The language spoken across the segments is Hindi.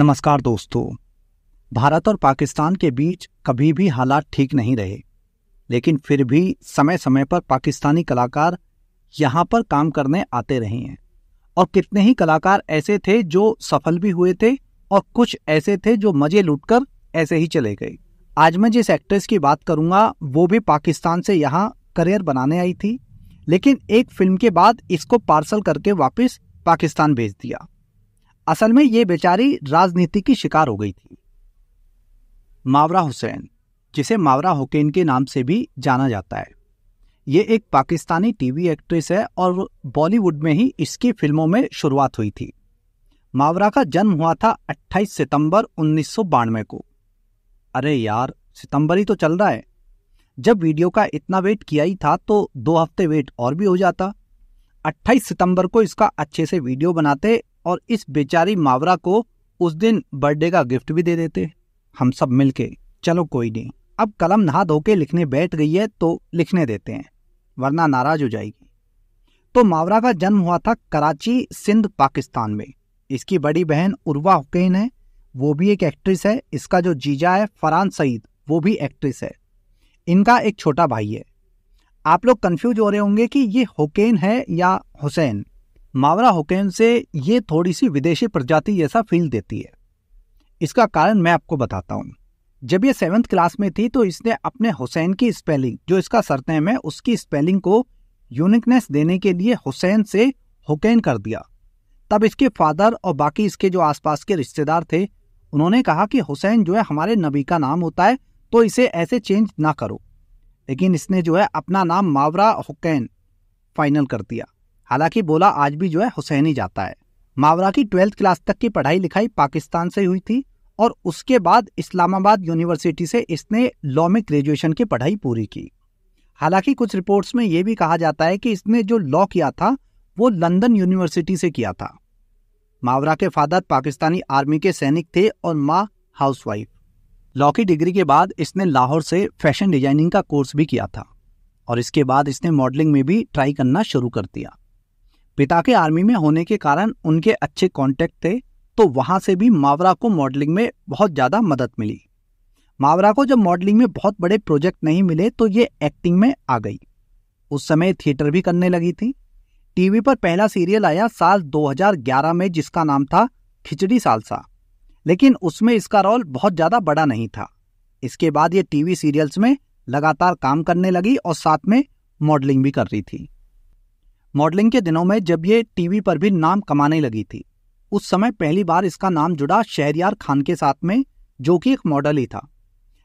नमस्कार दोस्तों भारत और पाकिस्तान के बीच कभी भी हालात ठीक नहीं रहे लेकिन फिर भी समय समय पर पाकिस्तानी कलाकार यहाँ पर काम करने आते रहे हैं और कितने ही कलाकार ऐसे थे जो सफल भी हुए थे और कुछ ऐसे थे जो मजे लूटकर ऐसे ही चले गए आज मैं जिस एक्ट्रेस की बात करूंगा वो भी पाकिस्तान से यहाँ करियर बनाने आई थी लेकिन एक फिल्म के बाद इसको पार्सल करके वापस पाकिस्तान भेज दिया असल में ये बेचारी राजनीति की शिकार हो गई थी मावरा हुसैन जिसे मावरा हुकेन के नाम से भी जाना जाता है ये एक पाकिस्तानी टीवी एक्ट्रेस है और बॉलीवुड में ही इसकी फिल्मों में शुरुआत हुई थी मावरा का जन्म हुआ था 28 सितंबर उन्नीस को अरे यार सितंबर ही तो चल रहा है जब वीडियो का इतना वेट किया ही था तो दो हफ्ते वेट और भी हो जाता 28 सितंबर को इसका अच्छे से वीडियो बनाते और इस बेचारी मावरा को उस दिन बर्थडे का गिफ्ट भी दे देते हम सब मिलके चलो कोई नहीं अब कलम नहा धो के लिखने बैठ गई है तो लिखने देते हैं वरना नाराज हो जाएगी तो मावरा का जन्म हुआ था कराची सिंध पाकिस्तान में इसकी बड़ी बहन उर्वा हुकेन है वो भी एक एक्ट्रेस है इसका जो जीजा है फरहान सईद वो भी एक्ट्रेस है इनका एक छोटा भाई है आप लोग कंफ्यूज हो रहे होंगे कि ये हुकेन है या हुसैन मावरा हुकैन से ये थोड़ी सी विदेशी प्रजाति जैसा फील देती है इसका कारण मैं आपको बताता हूँ जब ये सेवन्थ क्लास में थी तो इसने अपने हुसैन की स्पेलिंग जो इसका सरनेम है उसकी स्पेलिंग को यूनिकनेस देने के लिए हुसैन से हुकैन कर दिया तब इसके फादर और बाकी इसके जो आसपास के रिश्तेदार थे उन्होंने कहा कि हुसैन जो है हमारे नबी का नाम होता है तो इसे ऐसे चेंज ना करो लेकिन इसने जो है अपना नाम मावरा हुकैन फाइनल कर दिया हालांकि बोला आज भी जो है हुसैनी जाता है मावरा की ट्वेल्थ क्लास तक की पढ़ाई लिखाई पाकिस्तान से हुई थी और उसके बाद इस्लामाबाद यूनिवर्सिटी से इसने लॉ में ग्रेजुएशन की पढ़ाई पूरी की हालांकि कुछ रिपोर्ट्स में यह भी कहा जाता है कि इसने जो लॉ किया था वो लंदन यूनिवर्सिटी से किया था मावरा के फादर पाकिस्तानी आर्मी के सैनिक थे और माँ हाउसवाइफ लॉ की डिग्री के बाद इसने लाहौर से फैशन डिजाइनिंग का कोर्स भी किया था और इसके बाद इसने मॉडलिंग में भी ट्राई करना शुरू कर दिया पिता के आर्मी में होने के कारण उनके अच्छे कॉन्टेक्ट थे तो वहां से भी मावरा को मॉडलिंग में बहुत ज़्यादा मदद मिली मावरा को जब मॉडलिंग में बहुत बड़े प्रोजेक्ट नहीं मिले तो ये एक्टिंग में आ गई उस समय थिएटर भी करने लगी थी टीवी पर पहला सीरियल आया साल 2011 में जिसका नाम था खिचड़ी सालसा लेकिन उसमें इसका रोल बहुत ज़्यादा बड़ा नहीं था इसके बाद ये टीवी सीरियल्स में लगातार काम करने लगी और साथ में मॉडलिंग भी कर रही थी मॉडलिंग के दिनों में जब ये टीवी पर भी नाम कमाने लगी थी उस समय पहली बार इसका नाम जुड़ा शहरियार खान के साथ में जो कि एक मॉडल ही था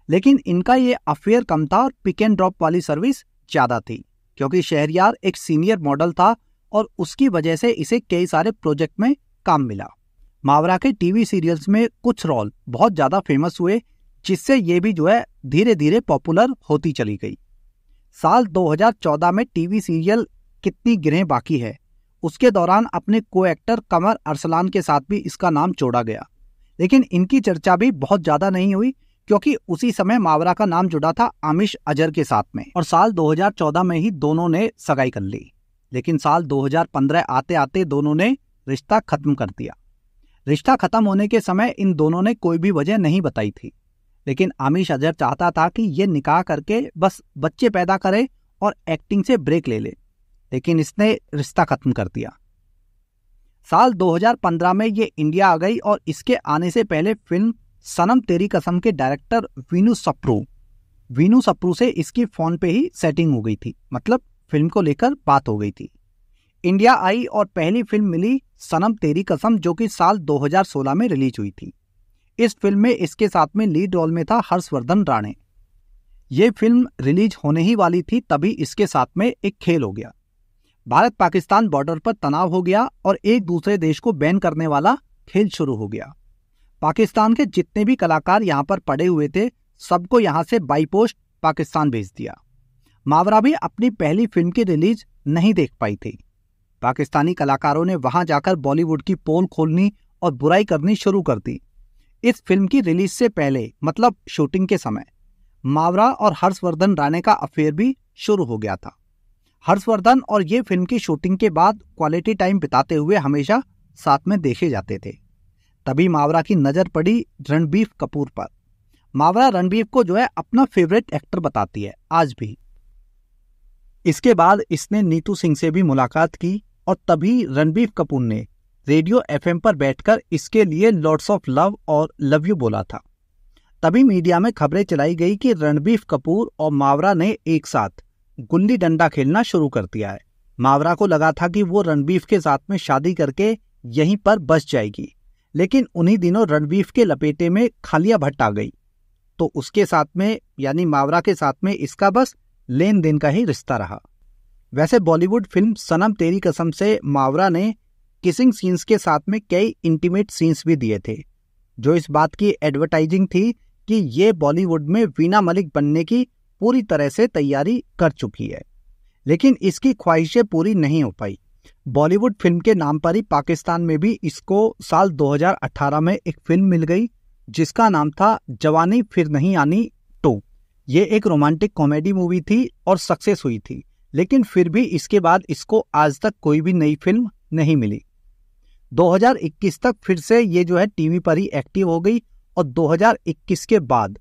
लेकिन इनका ये अफेयर कम था और पिक एंड ड्रॉप वाली सर्विस ज़्यादा थी क्योंकि शहरियार एक सीनियर मॉडल था और उसकी वजह से इसे कई सारे प्रोजेक्ट में काम मिला मावरा के टीवी सीरियल्स में कुछ रोल बहुत ज़्यादा फेमस हुए जिससे ये भी जो है धीरे धीरे पॉपुलर होती चली गई साल 2014 में टीवी सीरियल कितनी गिरह बाकी है उसके दौरान अपने को एक्टर कमर अरसलान के साथ भी इसका नाम जोड़ा गया लेकिन इनकी चर्चा भी बहुत ज़्यादा नहीं हुई क्योंकि उसी समय मावरा का नाम जुड़ा था आमिश अजर के साथ में और साल 2014 में ही दोनों ने सगाई कर ली लेकिन साल 2015 आते आते दोनों ने रिश्ता खत्म कर दिया रिश्ता खत्म होने के समय इन दोनों ने कोई भी वजह नहीं बताई थी लेकिन आमिश अजर चाहता था कि ये निकाह करके बस बच्चे पैदा करे और एक्टिंग से ब्रेक ले ले लेकिन इसने रिश्ता खत्म कर दिया साल 2015 में ये इंडिया आ गई और इसके आने से पहले फिल्म सनम तेरी कसम के डायरेक्टर वीनू सप्रू वीनू सप्रू से इसकी फोन पे ही सेटिंग हो गई थी मतलब फिल्म को लेकर बात हो गई थी इंडिया आई और पहली फिल्म मिली सनम तेरी कसम जो कि साल 2016 में रिलीज हुई थी इस फिल्म में इसके साथ में लीड रोल में था हर्षवर्धन राणे ये फिल्म रिलीज होने ही वाली थी तभी इसके साथ में एक खेल हो गया भारत पाकिस्तान बॉर्डर पर तनाव हो गया और एक दूसरे देश को बैन करने वाला खेल शुरू हो गया पाकिस्तान के जितने भी कलाकार यहां पर पड़े हुए थे सबको यहां से बाईपोस्ट पाकिस्तान भेज दिया मावरा भी अपनी पहली फिल्म की रिलीज नहीं देख पाई थी पाकिस्तानी कलाकारों ने वहां जाकर बॉलीवुड की पोल खोलनी और बुराई करनी शुरू कर दी इस फिल्म की रिलीज से पहले मतलब शूटिंग के समय मावरा और हर्षवर्धन राणे का अफेयर भी शुरू हो गया था हर्षवर्धन और ये फिल्म की शूटिंग के बाद क्वालिटी टाइम बिताते हुए हमेशा साथ में देखे जाते थे तभी मावरा की नज़र पड़ी रणबीर कपूर पर मावरा रणबीर को जो है अपना फेवरेट एक्टर बताती है आज भी इसके बाद इसने नीतू सिंह से भी मुलाकात की और तभी रणबीर कपूर ने रेडियो एफएम पर बैठकर इसके लिए लॉर्ड्स ऑफ लव और लव यू बोला था तभी मीडिया में खबरें चलाई गई कि रणबीर कपूर और मावरा ने एक साथ गुल्ली डंडा खेलना शुरू कर दिया है मावरा को लगा था कि वो रणबीफ के साथ में शादी करके यहीं पर बस जाएगी लेकिन उन्हीं दिनों रणबीफ के लपेटे में खालिया भट्ट आ गई तो उसके साथ में यानी मावरा के साथ में इसका बस लेन देन का ही रिश्ता रहा वैसे बॉलीवुड फिल्म सनम तेरी कसम से मावरा ने किसिंग सीन्स के साथ में कई इंटीमेट सीन्स भी दिए थे जो इस बात की एडवर्टाइजिंग थी कि ये बॉलीवुड में वीना मलिक बनने की पूरी तरह से तैयारी कर चुकी है लेकिन इसकी ख्वाहिशें पूरी नहीं हो पाई बॉलीवुड फिल्म के नाम पर ही पाकिस्तान में भी इसको साल 2018 में एक फिल्म मिल गई जिसका नाम था जवानी फिर नहीं आनी टू ये एक रोमांटिक कॉमेडी मूवी थी और सक्सेस हुई थी लेकिन फिर भी इसके बाद इसको आज तक कोई भी नई फिल्म नहीं मिली 2021 तक फिर से ये जो है टीवी पर ही एक्टिव हो गई और 2021 के बाद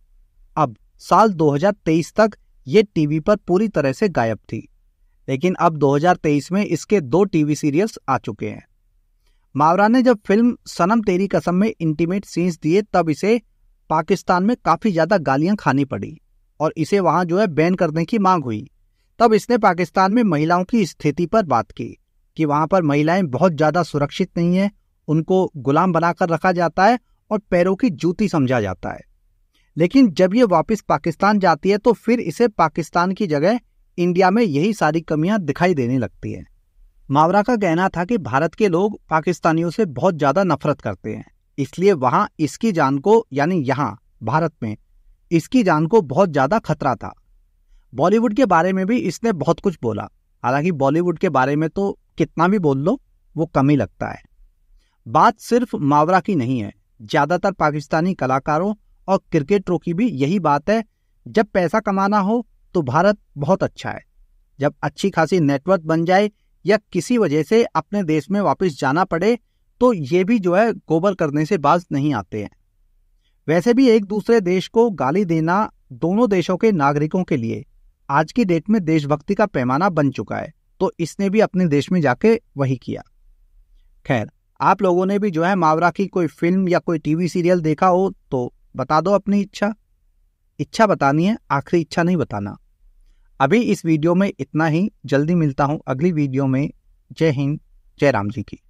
अब साल 2023 तक ये टीवी पर पूरी तरह से गायब थी लेकिन अब 2023 में इसके दो टीवी सीरियल्स आ चुके हैं मावरा ने जब फिल्म सनम तेरी कसम में इंटीमेट सीन्स दिए तब इसे पाकिस्तान में काफ़ी ज़्यादा गालियां खानी पड़ी और इसे वहां जो है बैन करने की मांग हुई तब इसने पाकिस्तान में महिलाओं की स्थिति पर बात की कि वहां पर महिलाएं बहुत ज़्यादा सुरक्षित नहीं है उनको गुलाम बनाकर रखा जाता है और पैरों की जूती समझा जाता है लेकिन जब ये वापस पाकिस्तान जाती है तो फिर इसे पाकिस्तान की जगह इंडिया में यही सारी कमियां दिखाई देने लगती है मावरा का कहना था कि भारत के लोग पाकिस्तानियों से बहुत ज़्यादा नफरत करते हैं इसलिए वहां इसकी जान को यानी यहाँ भारत में इसकी जान को बहुत ज़्यादा खतरा था बॉलीवुड के बारे में भी इसने बहुत कुछ बोला हालांकि बॉलीवुड के बारे में तो कितना भी बोल लो वो कम ही लगता है बात सिर्फ मावरा की नहीं है ज़्यादातर पाकिस्तानी कलाकारों और क्रिकेट की भी यही बात है जब पैसा कमाना हो तो भारत बहुत अच्छा है जब अच्छी खासी नेटवर्क बन जाए या किसी वजह से अपने देश में वापस जाना पड़े तो ये भी जो है गोबर करने से बाज नहीं आते हैं वैसे भी एक दूसरे देश को गाली देना दोनों देशों के नागरिकों के लिए आज की डेट में देशभक्ति का पैमाना बन चुका है तो इसने भी अपने देश में जाके वही किया खैर आप लोगों ने भी जो है मावरा की कोई फिल्म या कोई टीवी सीरियल देखा हो तो बता दो अपनी इच्छा इच्छा बतानी है आखिरी इच्छा नहीं बताना अभी इस वीडियो में इतना ही जल्दी मिलता हूँ अगली वीडियो में जय हिंद जय राम जी की